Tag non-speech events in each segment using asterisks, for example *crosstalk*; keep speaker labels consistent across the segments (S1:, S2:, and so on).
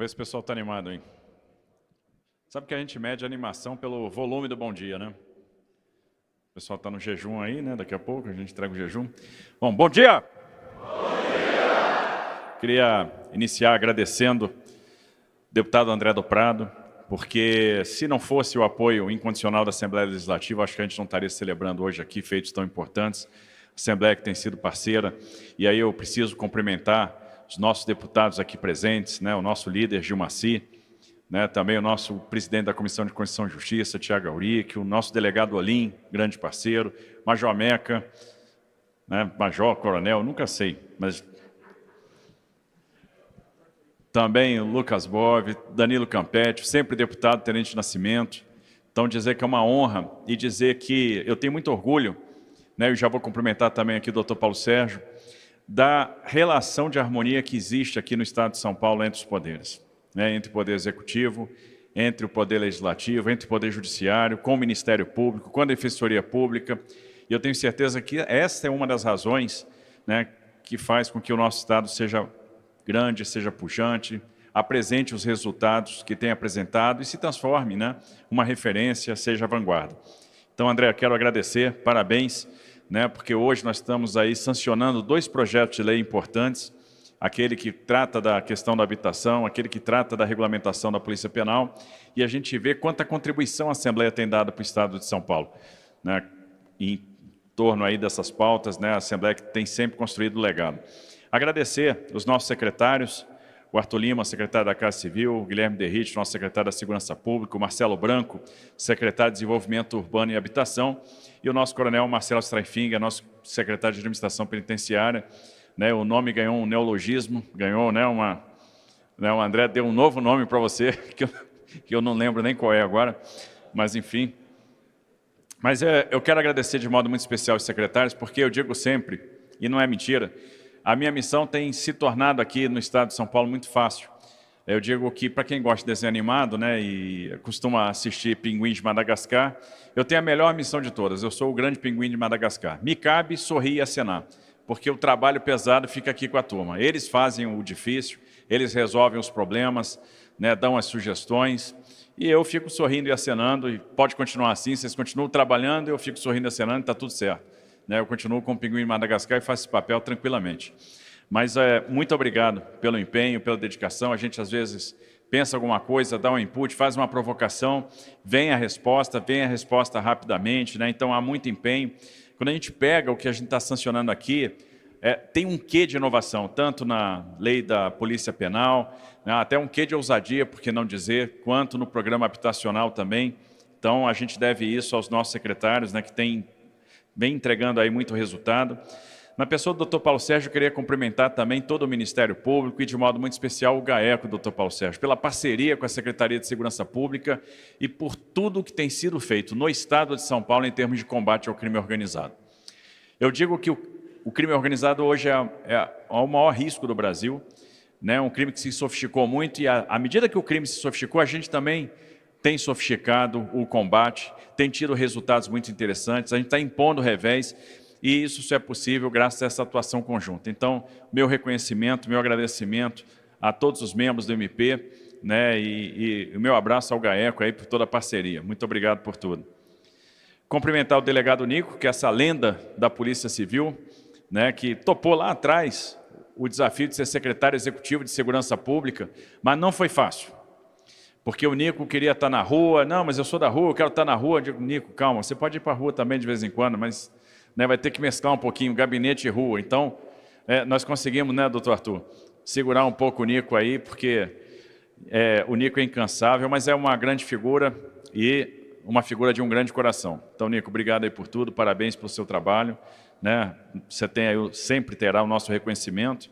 S1: Vamos ver se o pessoal está animado, hein? Sabe que a gente mede a animação pelo volume do bom dia, né? O pessoal está no jejum aí, né? Daqui a pouco a gente entrega o jejum. Bom, bom dia! Bom dia! Queria iniciar agradecendo ao deputado André do Prado, porque se não fosse o apoio incondicional da Assembleia Legislativa, acho que a gente não estaria celebrando hoje aqui feitos tão importantes. Assembleia que tem sido parceira, e aí eu preciso cumprimentar os nossos deputados aqui presentes, né, o nosso líder Gilmaci, né, também o nosso presidente da Comissão de Constituição e Justiça, Tiago Auric, o nosso delegado Olim, grande parceiro, Major Meca, né, Major, Coronel, nunca sei, mas também o Lucas Bove, Danilo Campetti, sempre deputado Tenente Nascimento. Então, dizer que é uma honra e dizer que eu tenho muito orgulho, né, eu já vou cumprimentar também aqui o doutor Paulo Sérgio, da relação de harmonia que existe aqui no Estado de São Paulo entre os poderes, né? entre o poder executivo, entre o poder legislativo, entre o poder judiciário, com o Ministério Público, com a Defensoria Pública. E eu tenho certeza que essa é uma das razões né, que faz com que o nosso Estado seja grande, seja pujante, apresente os resultados que tem apresentado e se transforme, né, uma referência, seja vanguarda. Então, André, quero agradecer, parabéns né? porque hoje nós estamos aí sancionando dois projetos de lei importantes, aquele que trata da questão da habitação, aquele que trata da regulamentação da Polícia Penal, e a gente vê quanta contribuição a Assembleia tem dado para o Estado de São Paulo. Né? Em torno aí dessas pautas, né? a Assembleia que tem sempre construído o legado. Agradecer os nossos secretários, o Arthur Lima, secretário da Casa Civil, o Guilherme Derrite, nosso secretário da Segurança Pública, o Marcelo Branco, secretário de Desenvolvimento Urbano e Habitação, e o nosso coronel Marcelo Streifing, nosso secretário de administração penitenciária. Né, o nome ganhou um neologismo, ganhou né, uma. Né, o André deu um novo nome para você, *laughs* que eu, que eu não lembro nem qual é agora, mas enfim. Mas é, eu quero agradecer de modo muito especial os secretários, porque eu digo sempre, e não é mentira, a minha missão tem se tornado aqui no estado de São Paulo muito fácil. Eu digo que para quem gosta de desenho animado, né, e costuma assistir Pinguim de Madagascar, eu tenho a melhor missão de todas. Eu sou o grande pinguim de Madagascar. Me cabe sorrir e acenar, porque o trabalho pesado fica aqui com a turma. Eles fazem o difícil, eles resolvem os problemas, né, dão as sugestões, e eu fico sorrindo e acenando, e pode continuar assim, vocês continuam trabalhando, eu fico sorrindo e acenando, está tudo certo. Né, eu continuo com o Pinguim de Madagascar e faço esse papel tranquilamente. Mas é, muito obrigado pelo empenho, pela dedicação. A gente às vezes pensa alguma coisa, dá um input, faz uma provocação, vem a resposta, vem a resposta rapidamente, né? Então há muito empenho. Quando a gente pega o que a gente está sancionando aqui, é, tem um quê de inovação, tanto na lei da Polícia Penal, né, até um quê de ousadia, por que não dizer, quanto no programa habitacional também. Então a gente deve isso aos nossos secretários, né, que tem, vem entregando aí muito resultado. Na pessoa do Dr. Paulo Sérgio, eu queria cumprimentar também todo o Ministério Público e, de modo muito especial, o GAECO, Dr. Paulo Sérgio, pela parceria com a Secretaria de Segurança Pública e por tudo que tem sido feito no Estado de São Paulo em termos de combate ao crime organizado. Eu digo que o, o crime organizado hoje é, é, é o maior risco do Brasil, né? um crime que se sofisticou muito e, a, à medida que o crime se sofisticou, a gente também tem sofisticado o combate, tem tido resultados muito interessantes, a gente está impondo revés, e isso só é possível graças a essa atuação conjunta. Então, meu reconhecimento, meu agradecimento a todos os membros do MP, né, e, o meu abraço ao GAECO aí por toda a parceria. Muito obrigado por tudo. Cumprimentar o delegado Nico, que é essa lenda da Polícia Civil, né, que topou lá atrás o desafio de ser secretário executivo de Segurança Pública, mas não foi fácil. Porque o Nico queria estar na rua, não, mas eu sou da rua, eu quero estar na rua. Eu digo, Nico, calma, você pode ir para a rua também de vez em quando, mas né, vai ter que mesclar um pouquinho gabinete e rua. Então, é, nós conseguimos, né, doutor Arthur, segurar um pouco o Nico aí, porque é, o Nico é incansável, mas é uma grande figura e uma figura de um grande coração. Então, Nico, obrigado aí por tudo, parabéns pelo seu trabalho. Né? Você tem aí, sempre terá o nosso reconhecimento.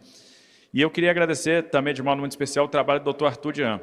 S1: E eu queria agradecer também de modo muito especial o trabalho do doutor Arthur Dian,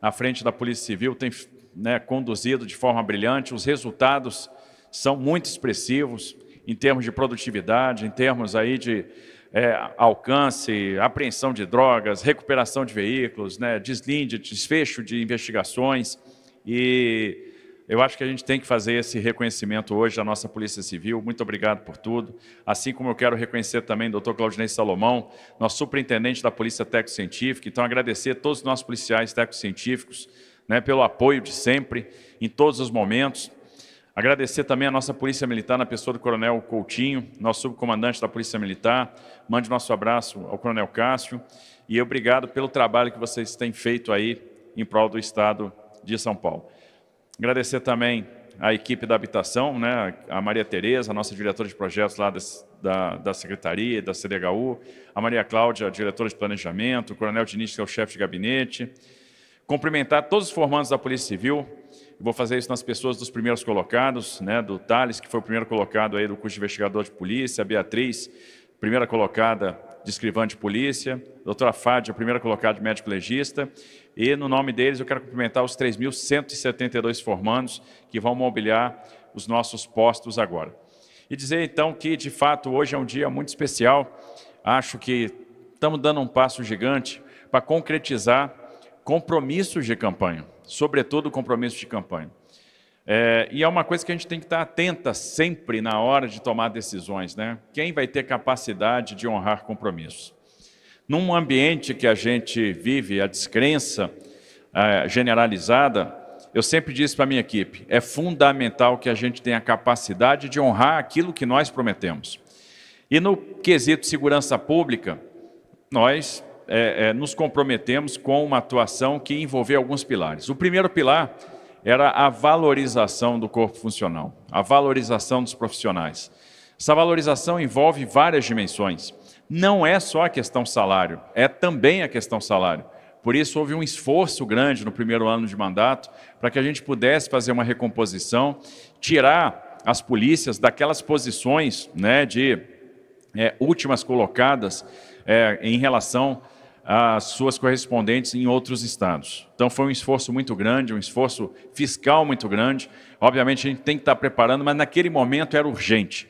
S1: à frente da Polícia Civil, tem né, conduzido de forma brilhante, os resultados são muito expressivos, em termos de produtividade, em termos aí de é, alcance, apreensão de drogas, recuperação de veículos, né, deslinde, desfecho de investigações. E eu acho que a gente tem que fazer esse reconhecimento hoje da nossa Polícia Civil. Muito obrigado por tudo. Assim como eu quero reconhecer também o doutor Claudinei Salomão, nosso superintendente da Polícia Técnico-Científica. Então, agradecer a todos os nossos policiais técnico-científicos né, pelo apoio de sempre, em todos os momentos. Agradecer também a nossa Polícia Militar, na pessoa do Coronel Coutinho, nosso subcomandante da Polícia Militar. Mande nosso abraço ao Coronel Cássio. E obrigado pelo trabalho que vocês têm feito aí em prol do Estado de São Paulo. Agradecer também a equipe da habitação, né, a Maria Tereza, a nossa diretora de projetos lá das, da, da Secretaria, da CDHU, a Maria Cláudia, diretora de planejamento, o Coronel Diniz, que é o chefe de gabinete, cumprimentar todos os formandos da Polícia Civil. Vou fazer isso nas pessoas dos primeiros colocados, né, do Thales, que foi o primeiro colocado aí do curso de investigador de polícia, a Beatriz, primeira colocada de escrivã de polícia, a doutora Fádia, primeira colocada de médico legista, e no nome deles eu quero cumprimentar os 3.172 formandos que vão mobiliar os nossos postos agora. E dizer então que, de fato, hoje é um dia muito especial, acho que estamos dando um passo gigante para concretizar compromissos de campanha, sobretudo compromissos de campanha. É, e é uma coisa que a gente tem que estar atenta sempre na hora de tomar decisões, né? Quem vai ter capacidade de honrar compromissos? Num ambiente que a gente vive a descrença é, generalizada, eu sempre disse para a minha equipe: é fundamental que a gente tenha capacidade de honrar aquilo que nós prometemos. E no quesito segurança pública, nós é, é, nos comprometemos com uma atuação que envolveu alguns pilares. O primeiro pilar era a valorização do corpo funcional, a valorização dos profissionais. Essa valorização envolve várias dimensões. Não é só a questão salário, é também a questão salário. Por isso, houve um esforço grande no primeiro ano de mandato para que a gente pudesse fazer uma recomposição, tirar as polícias daquelas posições né, de é, últimas colocadas é, em relação às suas correspondentes em outros estados. Então foi um esforço muito grande, um esforço fiscal muito grande. Obviamente a gente tem que estar preparando, mas naquele momento era urgente.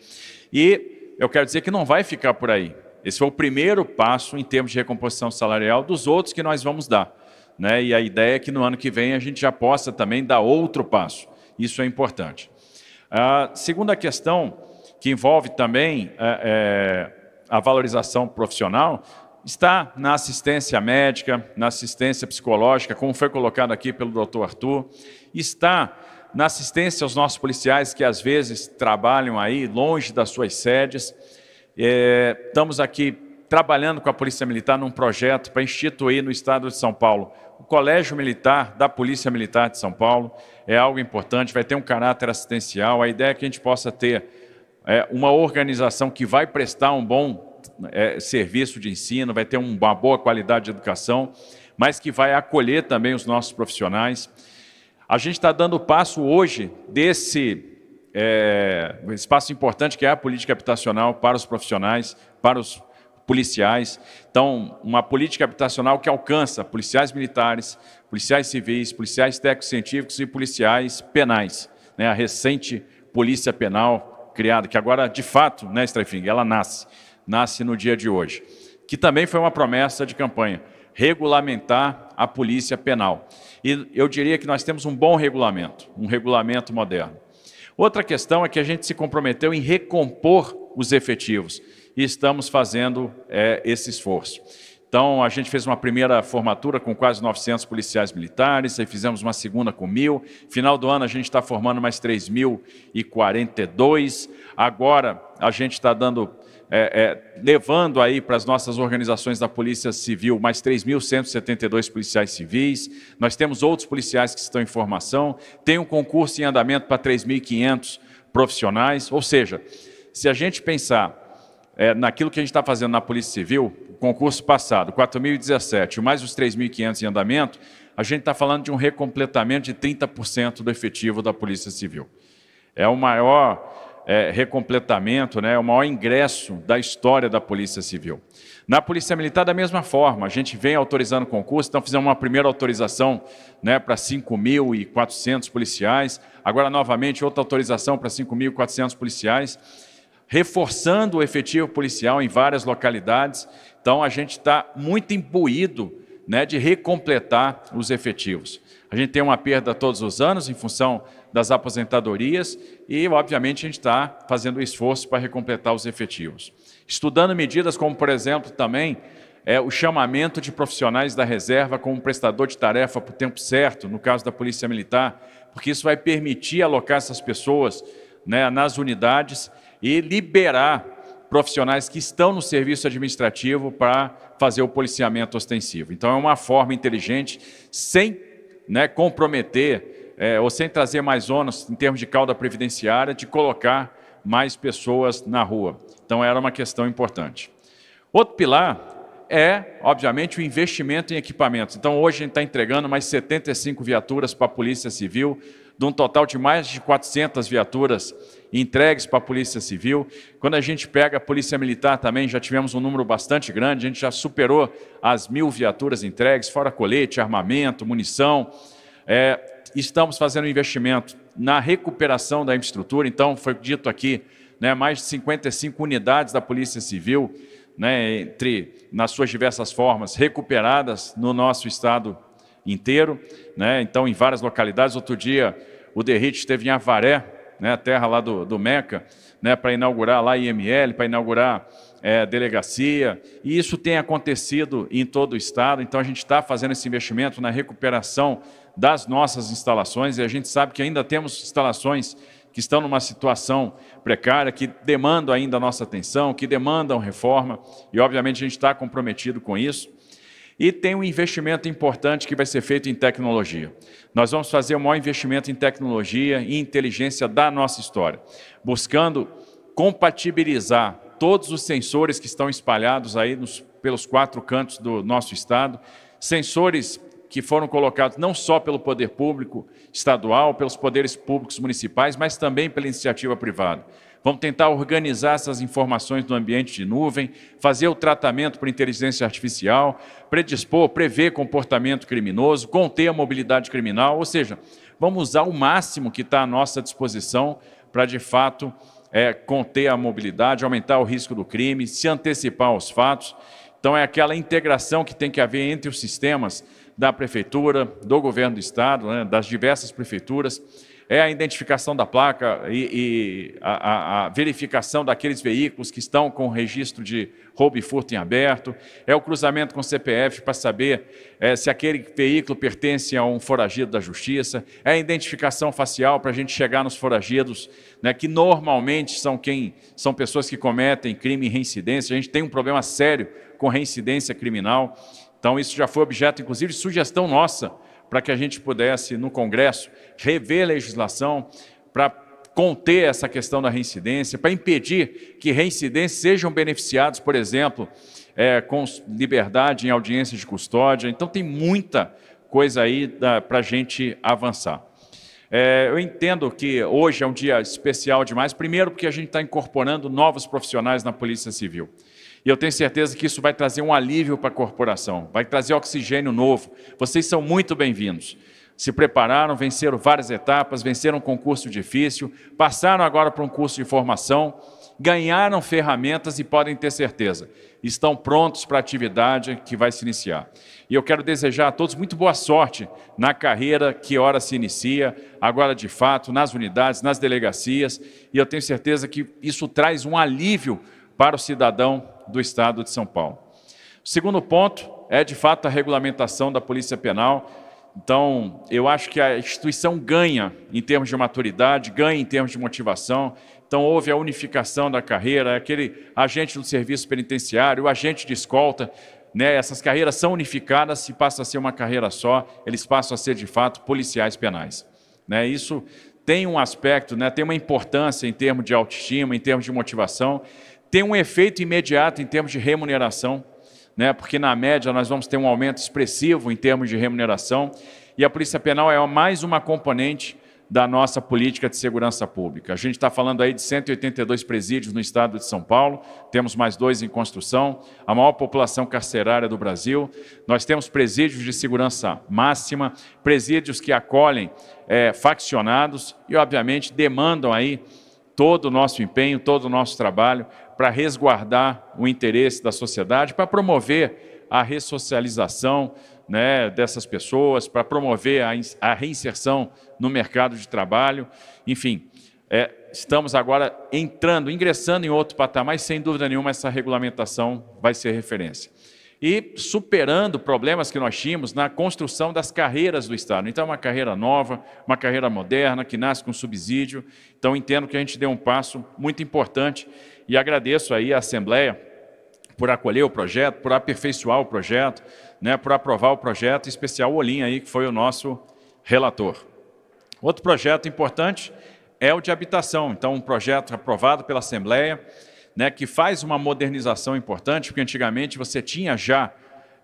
S1: E eu quero dizer que não vai ficar por aí. Esse foi o primeiro passo em termos de recomposição salarial dos outros que nós vamos dar. Né? E a ideia é que no ano que vem a gente já possa também dar outro passo. Isso é importante. A segunda questão, que envolve também é, é a valorização profissional está na assistência médica, na assistência psicológica, como foi colocado aqui pelo doutor Arthur, está na assistência aos nossos policiais que às vezes trabalham aí longe das suas sedes. É, estamos aqui trabalhando com a Polícia Militar num projeto para instituir no estado de São Paulo o Colégio Militar da Polícia Militar de São Paulo. É algo importante, vai ter um caráter assistencial. A ideia é que a gente possa ter é, uma organização que vai prestar um bom é, serviço de ensino, vai ter uma boa qualidade de educação, mas que vai acolher também os nossos profissionais. A gente está dando passo hoje desse é, espaço importante que é a política habitacional para os profissionais, para os policiais. Então, uma política habitacional que alcança policiais militares, policiais civis, policiais técnicos científicos e policiais penais. Né? A recente Polícia Penal criada, que agora, de fato, né, Streifing, ela nasce, nasce no dia de hoje, que também foi uma promessa de campanha, regulamentar a polícia penal. E eu diria que nós temos um bom regulamento, um regulamento moderno. Outra questão é que a gente se comprometeu em recompor os efetivos e estamos fazendo é, esse esforço. Então, a gente fez uma primeira formatura com quase 900 policiais militares, aí fizemos uma segunda com mil. Final do ano, a gente está formando mais 3.042. Agora, a gente está dando, é, é, levando aí para as nossas organizações da Polícia Civil mais 3.172 policiais civis. Nós temos outros policiais que estão em formação. Tem um concurso em andamento para 3.500 profissionais. Ou seja, se a gente pensar é, naquilo que a gente está fazendo na Polícia Civil, concurso passado, 4.017, mais os 3.500 em andamento, a gente está falando de um recompletamento de 30% do efetivo da Polícia Civil. É o maior é, recompletamento, né, é o maior ingresso da história da Polícia Civil. Na Polícia Militar, da mesma forma, a gente vem autorizando concurso, então fizemos uma primeira autorização né, para 5.400 policiais, agora novamente outra autorização para 5.400 policiais reforçando o efetivo policial em várias localidades. Então, a gente está muito imbuído né, de recompletar os efetivos. A gente tem uma perda todos os anos em função das aposentadorias e, obviamente, a gente está fazendo esforço para recompletar os efetivos. Estudando medidas como, por exemplo, também é, o chamamento de profissionais da reserva como prestador de tarefa para o tempo certo, no caso da Polícia Militar, porque isso vai permitir alocar essas pessoas né, nas unidades e liberar profissionais que estão no serviço administrativo para fazer o policiamento ostensivo. Então, é uma forma inteligente, sem né, comprometer é, ou sem trazer mais ônus em termos de cauda previdenciária, de colocar mais pessoas na rua. Então, era uma questão importante. Outro pilar é, obviamente, o investimento em equipamentos. Então, hoje a gente está entregando mais 75 viaturas para a Polícia Civil, de um total de mais de 400 viaturas entregues para a Polícia Civil. Quando a gente pega a Polícia Militar também, já tivemos um número bastante grande, a gente já superou as mil viaturas entregues, fora colete, armamento, munição. É, estamos fazendo um investimento na recuperação da infraestrutura, então foi dito aqui, né, mais de 55 unidades da Polícia Civil, né, entre nas suas diversas formas recuperadas no nosso estado inteiro, né? então em várias localidades. Outro dia o Derrite esteve em Avaré, né, a terra lá do, do Meca, né, para inaugurar lá IML, para inaugurar é, delegacia, e isso tem acontecido em todo o estado, então a gente está fazendo esse investimento na recuperação das nossas instalações, e a gente sabe que ainda temos instalações que estão numa situação precária, que demandam ainda a nossa atenção, que demandam reforma, e obviamente a gente está comprometido com isso. E tem um investimento importante que vai ser feito em tecnologia. Nós vamos fazer o maior investimento em tecnologia e inteligência da nossa história, buscando compatibilizar todos os sensores que estão espalhados aí nos, pelos quatro cantos do nosso estado, sensores que foram colocados não só pelo poder público estadual, pelos poderes públicos municipais, mas também pela iniciativa privada. Vamos tentar organizar essas informações no ambiente de nuvem, fazer o tratamento por inteligência artificial, predispor, prever comportamento criminoso, conter a mobilidade criminal, ou seja, vamos usar o máximo que está à nossa disposição para, de fato, é, conter a mobilidade, aumentar o risco do crime, se antecipar aos fatos. Então, é aquela integração que tem que haver entre os sistemas da prefeitura, do governo do estado, né, das diversas prefeituras é a identificação da placa e, e a, a, verificação daqueles veículos que estão com registro de roubo e furto em aberto, é o cruzamento com o CPF para saber é, se aquele veículo pertence a um foragido da justiça, é a identificação facial para a gente chegar nos foragidos, né, que normalmente são quem são pessoas que cometem crime e reincidência. A gente tem um problema sério com reincidência criminal. Então, isso já foi objeto, inclusive, de sugestão nossa para que a gente pudesse, no Congresso, rever a legislação para conter essa questão da reincidência, para impedir que reincidentes sejam beneficiados, por exemplo, é, com liberdade em audiência de custódia. Então, tem muita coisa aí para a gente avançar. É, eu entendo que hoje é um dia especial demais, primeiro porque a gente está incorporando novos profissionais na Polícia Civil. E eu tenho certeza que isso vai trazer um alívio para a corporação, vai trazer oxigênio novo. Vocês são muito bem-vindos. Se prepararam, venceram várias etapas, venceram um concurso difícil, passaram agora para um curso de formação, ganharam ferramentas e podem ter certeza, estão prontos para a atividade que vai se iniciar. E eu quero desejar a todos muito boa sorte na carreira que ora se inicia, agora de fato, nas unidades, nas delegacias, e eu tenho certeza que isso traz um alívio para o cidadão do Estado de São Paulo. O segundo ponto é, de fato, a regulamentação da Polícia Penal. Então, eu acho que a instituição ganha em termos de maturidade, ganha em termos de motivação. Então, houve a unificação da carreira, aquele agente do serviço penitenciário, o agente de escolta. Né? Essas carreiras são unificadas e passa a ser uma carreira só, eles passam a ser, de fato, policiais penais. Né? Isso tem um aspecto, né? tem uma importância em termos de autoestima, em termos de motivação, tem um efeito imediato em termos de remuneração, né? porque na média nós vamos ter um aumento expressivo em termos de remuneração, e a Polícia Penal é mais uma componente da nossa política de segurança pública. A gente está falando aí de 182 presídios no estado de São Paulo, temos mais dois em construção, a maior população carcerária do Brasil. Nós temos presídios de segurança máxima, presídios que acolhem é, faccionados e, obviamente, demandam aí todo o nosso empenho, todo o nosso trabalho para resguardar o interesse da sociedade, para promover a ressocialização né, dessas pessoas, para promover a, a, reinserção no mercado de trabalho. Enfim, é, estamos agora entrando, ingressando em outro patamar, mas sem dúvida nenhuma essa regulamentação vai ser referência e superando problemas que nós tínhamos na construção das carreiras do Estado. Então, é uma carreira nova, uma carreira moderna, que nasce com subsídio. Então, entendo que a gente deu um passo muito importante e agradeço aí a Assembleia por acolher o projeto, por aperfeiçoar o projeto, né, por aprovar o projeto, em especial o Olim aí, que foi o nosso relator. Outro projeto importante é o de habitação. Então, um projeto aprovado pela Assembleia, né, que faz uma modernização importante, porque antigamente você tinha já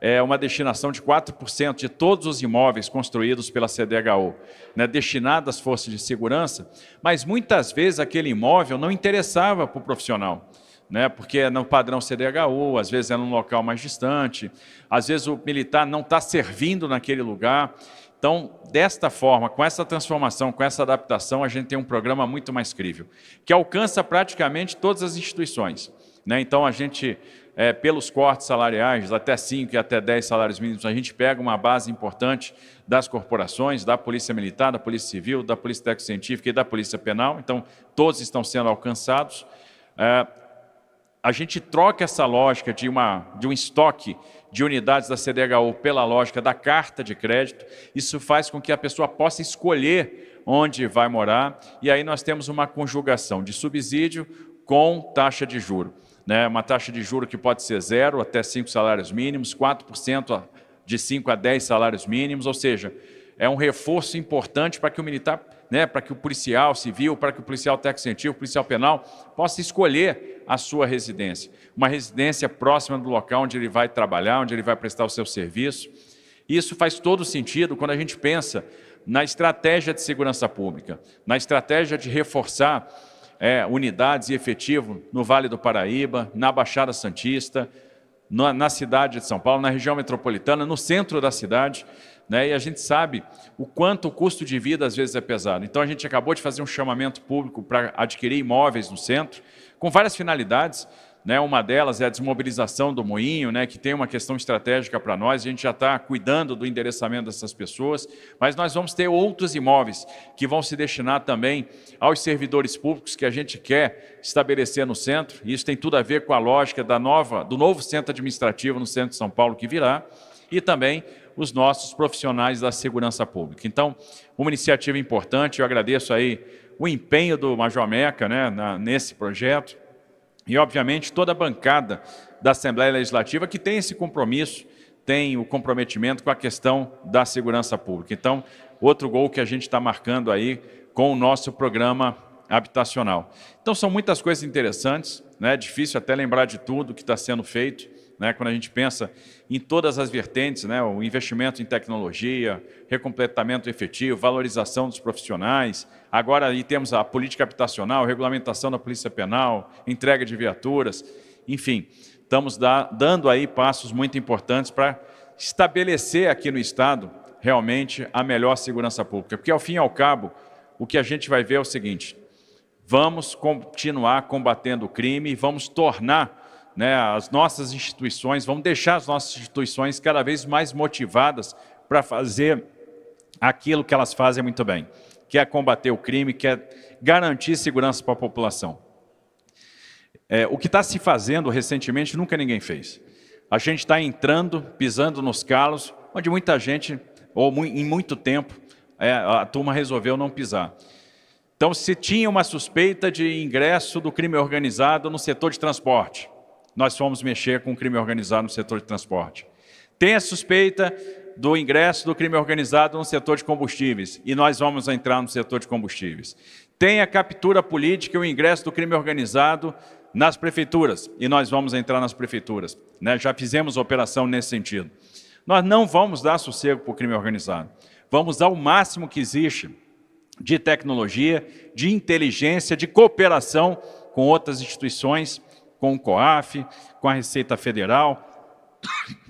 S1: é, uma destinação de 4% de todos os imóveis construídos pela CDHU, né, destinados às forças de segurança, mas muitas vezes aquele imóvel não interessava para o profissional. Né, porque é no padrão CDHU, às vezes é num local mais distante, às vezes o militar não está servindo naquele lugar. Então, desta forma, com essa transformação, com essa adaptação, a gente tem um programa muito mais crível, que alcança praticamente todas as instituições. Né? Então, a gente, é, pelos cortes salariais, até 5 e até 10 salários mínimos, a gente pega uma base importante das corporações, da Polícia Militar, da Polícia Civil, da Polícia Técnico-Científica e da Polícia Penal. Então, todos estão sendo alcançados. É, a gente troca essa lógica de, uma, de um estoque de unidades da CDHU pela lógica da carta de crédito. Isso faz com que a pessoa possa escolher onde vai morar e aí nós temos uma conjugação de subsídio com taxa de juro, né? Uma taxa de juro que pode ser zero até cinco salários mínimos, 4% de 5 a 10 salários mínimos, ou seja, é um reforço importante para que o militar né, para que o policial civil, para que o policial técnico policial penal, possa escolher a sua residência. Uma residência próxima do local onde ele vai trabalhar, onde ele vai prestar o seu serviço. Isso faz todo sentido quando a gente pensa na estratégia de segurança pública, na estratégia de reforçar é, unidades e efetivo no Vale do Paraíba, na Baixada Santista, na, na cidade de São Paulo, na região metropolitana, no centro da cidade, né? e a gente sabe o quanto o custo de vida às vezes é pesado. Então a gente acabou de fazer um chamamento público para adquirir imóveis no centro, com várias finalidades. Né, uma delas é a desmobilização do moinho, né, que tem uma questão estratégica para nós. A gente já está cuidando do endereçamento dessas pessoas, mas nós vamos ter outros imóveis que vão se destinar também aos servidores públicos que a gente quer estabelecer no centro. isso tem tudo a ver com a lógica da nova, do novo centro administrativo no centro de São Paulo que virá e também os nossos profissionais da segurança pública. Então, uma iniciativa importante, eu agradeço aí o empenho do Major Meca né, na, nesse projeto e, obviamente, toda a bancada da Assembleia Legislativa que tem esse compromisso, tem o comprometimento com a questão da segurança pública. Então, outro gol que a gente está marcando aí com o nosso programa habitacional. Então, são muitas coisas interessantes, né? é difícil até lembrar de tudo que está sendo feito, né? Quando a gente pensa em todas as vertentes, né? o investimento em tecnologia, recompletamento efetivo, valorização dos profissionais, agora aí temos a política habitacional, regulamentação da polícia penal, entrega de viaturas, enfim, estamos da, dando aí passos muito importantes para estabelecer aqui no Estado realmente a melhor segurança pública, porque ao fim e ao cabo, o que a gente vai ver é o seguinte, vamos continuar combatendo o crime e vamos tornar né, as nossas instituições, vamos deixar as nossas instituições cada vez mais motivadas para fazer aquilo que elas fazem muito bem, que é combater o crime, que é garantir segurança para a população. É, o que está se fazendo recentemente nunca ninguém fez. A gente está entrando, pisando nos calos, onde muita gente, ou mu em muito tempo, é, a turma resolveu não pisar. Então, se tinha uma suspeita de ingresso do crime organizado no setor de transporte, nós fomos mexer com o crime organizado no setor de transporte. Tem a suspeita do ingresso do crime organizado no setor de combustíveis, e nós vamos entrar no setor de combustíveis. Tem a captura política e o ingresso do crime organizado nas prefeituras, e nós vamos entrar nas prefeituras. Né? Já fizemos operação nesse sentido. Nós não vamos dar sossego para o crime organizado. Vamos dar o máximo que existe de tecnologia, de inteligência, de cooperação com outras instituições com o COAF, com a Receita Federal,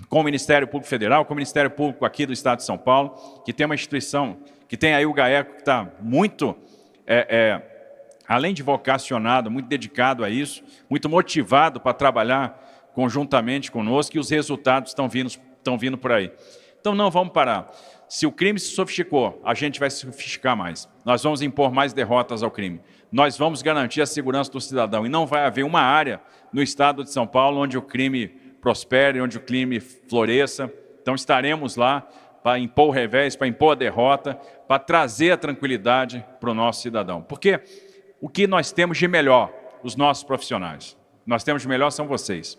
S1: com o Ministério Público Federal, com o Ministério Público aqui do Estado de São Paulo, que tem uma instituição, que tem aí o GAECO, que está muito, é, é, além de vocacionado, muito dedicado a isso, muito motivado para trabalhar conjuntamente conosco, e os resultados estão vindo, estão vindo por aí. Então não vamos parar. Se o crime se sofisticou, a gente vai se sofisticar mais. Nós vamos impor mais derrotas ao crime nós vamos garantir a segurança do cidadão. E não vai haver uma área no estado de São Paulo onde o crime prospere, onde o crime floresça. Então estaremos lá para impor o revés, para impor a derrota, para trazer a tranquilidade para o nosso cidadão. Porque o que nós temos de melhor, os nossos profissionais, nós temos de melhor são vocês,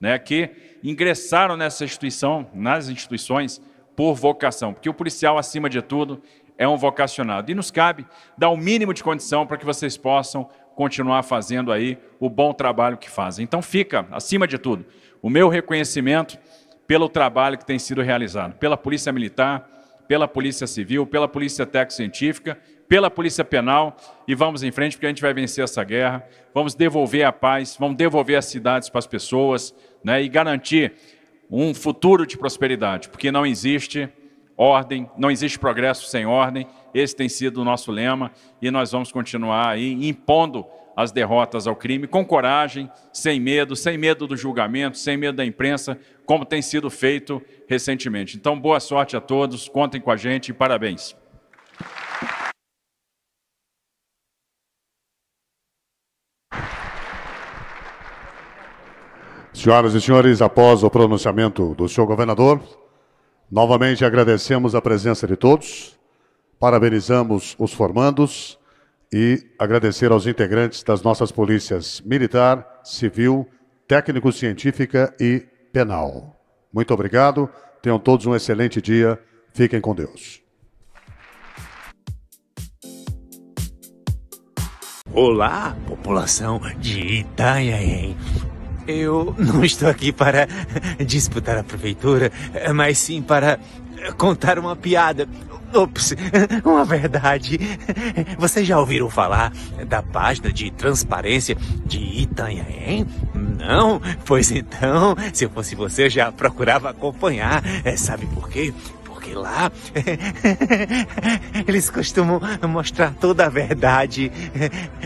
S1: né, que ingressaram nessa instituição, nas instituições, por vocação. Porque o policial, acima de tudo, é um vocacionado. E nos cabe dar o mínimo de condição para que vocês possam continuar fazendo aí o bom trabalho que fazem. Então fica, acima de tudo, o meu reconhecimento pelo trabalho que tem sido realizado pela Polícia Militar, pela Polícia Civil, pela Polícia Técnico-Científica, pela Polícia Penal e vamos em frente porque a gente vai vencer essa guerra, vamos devolver a paz, vamos devolver as cidades para as pessoas né, e garantir um futuro de prosperidade, porque não existe ordem, não existe progresso sem ordem. Esse tem sido o nosso lema e nós vamos continuar aí impondo as derrotas ao crime com coragem, sem medo, sem medo do julgamento, sem medo da imprensa, como tem sido feito recentemente. Então, boa sorte a todos, contem com a gente e parabéns. Senhoras e senhores, após o pronunciamento do senhor governador, Novamente agradecemos a presença de todos, parabenizamos os formandos e agradecer aos integrantes das nossas polícias militar, civil, técnico-científica e penal. Muito obrigado, tenham todos um excelente dia, fiquem com Deus. Olá, população de Itanhaém. Eu não estou aqui para disputar a prefeitura, mas sim para contar uma piada. Ops, uma verdade. Vocês já ouviram falar da página de transparência de Itanhaém? Não? Pois então, se eu fosse você, eu já procurava acompanhar. É, sabe por quê? sei lá. *laughs* Eles costumam mostrar toda a verdade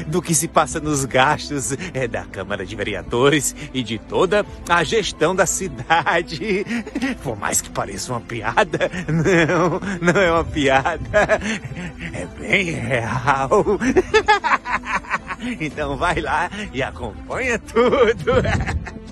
S1: do que se passa nos gastos é, da Câmara de Vereadores e de toda a gestão da cidade. *laughs* Por mais que pareça uma piada, *laughs* não, não é uma piada. É bem real. Então vai lá e acompanha tudo.